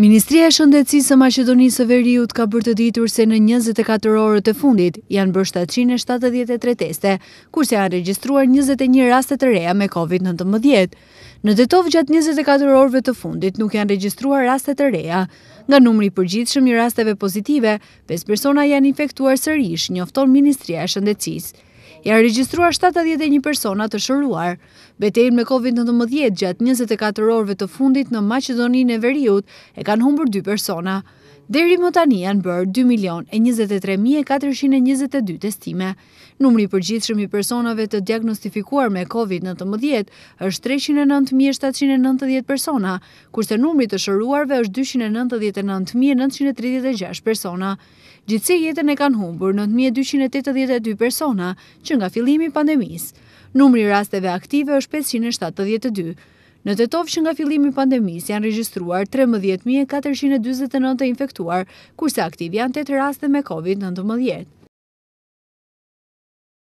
Ministria e Shëndetësisë së Maqedonisë së Veriut ka bërë të ditur se në 24 orët e fundit janë bërë 773 teste, kurse janë regjistruar 21 raste të reja me COVID-19. Në detov gjatë 24 orëve të fundit nuk janë regjistruar raste të reja. Nga numri i përgjithshëm i rasteve pozitive, pesë persona janë infektuar sërish, njofton Ministria e Shëndetësisë ja regjistruar 71 persona të shëruar. Betejnë me COVID-19 gjatë 24 orve të fundit në Macedonin e Veriut e kanë humbër 2 persona. Deri më tani janë bërë 2.023.422 testime. Numri për gjithë shëmi personave të diagnostifikuar me COVID-19 është 309.790 persona, kurse numri të shëruarve është 299.936 persona. Gjithse jetën e kanë humbur 9.282 persona që nga filimi pandemis. Numri rasteve aktive është 572. Në të tovë që nga filimi pandemis janë registruar 13.429 infektuar, kurse aktiv janë 8 raste me COVID-19.